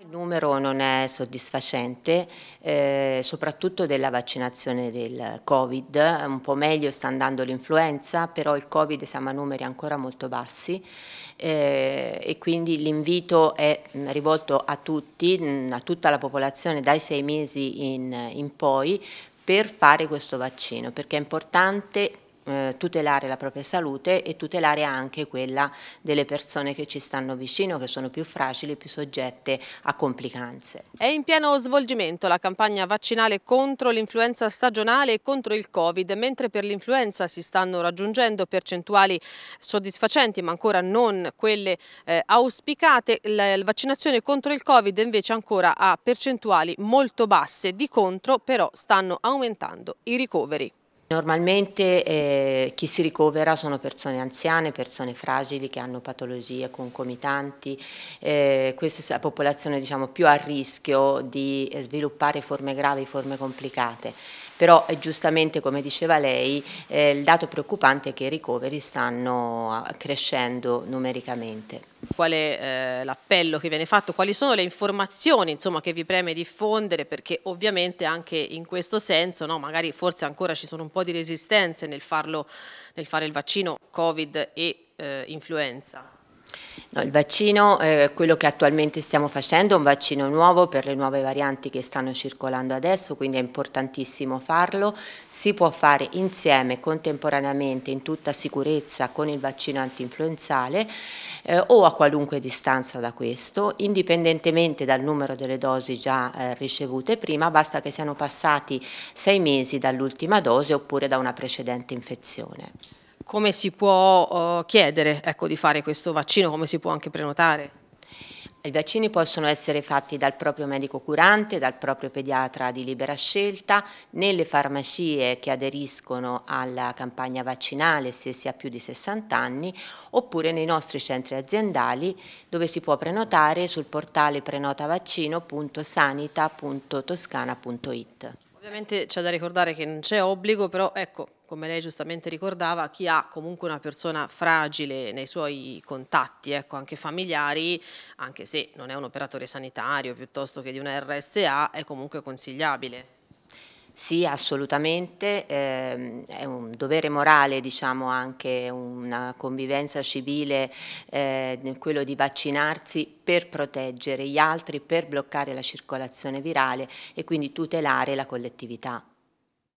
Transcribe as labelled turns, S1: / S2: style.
S1: Il numero non è soddisfacente, eh, soprattutto della vaccinazione del Covid, un po' meglio sta andando l'influenza, però il Covid siamo a numeri ancora molto bassi eh, e quindi l'invito è mm, rivolto a tutti, mm, a tutta la popolazione dai sei mesi in, in poi per fare questo vaccino, perché è importante eh, tutelare la propria salute e tutelare anche quella delle persone che ci stanno vicino, che sono più fragili, e più soggette a complicanze.
S2: È in pieno svolgimento la campagna vaccinale contro l'influenza stagionale e contro il Covid, mentre per l'influenza si stanno raggiungendo percentuali soddisfacenti, ma ancora non quelle eh, auspicate. la vaccinazione contro il Covid invece ancora ha percentuali molto basse, di contro però stanno
S1: aumentando i ricoveri. Normalmente eh, chi si ricovera sono persone anziane, persone fragili che hanno patologie concomitanti, eh, questa è la popolazione diciamo, più a rischio di eh, sviluppare forme gravi, forme complicate. Però eh, giustamente come diceva lei eh, il dato preoccupante è che i ricoveri stanno ah, crescendo numericamente qual è eh, l'appello che viene fatto, quali
S2: sono le informazioni insomma, che vi preme diffondere, perché ovviamente anche in questo senso no, magari forse ancora ci sono un po' di resistenze nel, farlo, nel fare il vaccino Covid e eh, influenza.
S1: No, il vaccino, eh, quello che attualmente stiamo facendo è un vaccino nuovo per le nuove varianti che stanno circolando adesso, quindi è importantissimo farlo. Si può fare insieme, contemporaneamente, in tutta sicurezza con il vaccino antinfluenzale eh, o a qualunque distanza da questo, indipendentemente dal numero delle dosi già eh, ricevute prima, basta che siano passati sei mesi dall'ultima dose oppure da una precedente infezione.
S2: Come si può
S1: uh, chiedere ecco, di fare questo vaccino? Come si può anche prenotare? I vaccini possono essere fatti dal proprio medico curante, dal proprio pediatra di libera scelta, nelle farmacie che aderiscono alla campagna vaccinale se si ha più di 60 anni, oppure nei nostri centri aziendali dove si può prenotare sul portale prenotavaccino.sanita.toscana.it.
S2: Ovviamente c'è da ricordare che non c'è obbligo, però ecco, come lei giustamente ricordava, chi ha comunque una persona fragile nei suoi contatti, ecco, anche familiari, anche se non è un operatore sanitario piuttosto che di una RSA, è comunque consigliabile.
S1: Sì, assolutamente, eh, è un dovere morale, diciamo anche una convivenza civile, eh, quello di vaccinarsi per proteggere gli altri, per bloccare la circolazione virale e quindi tutelare la collettività.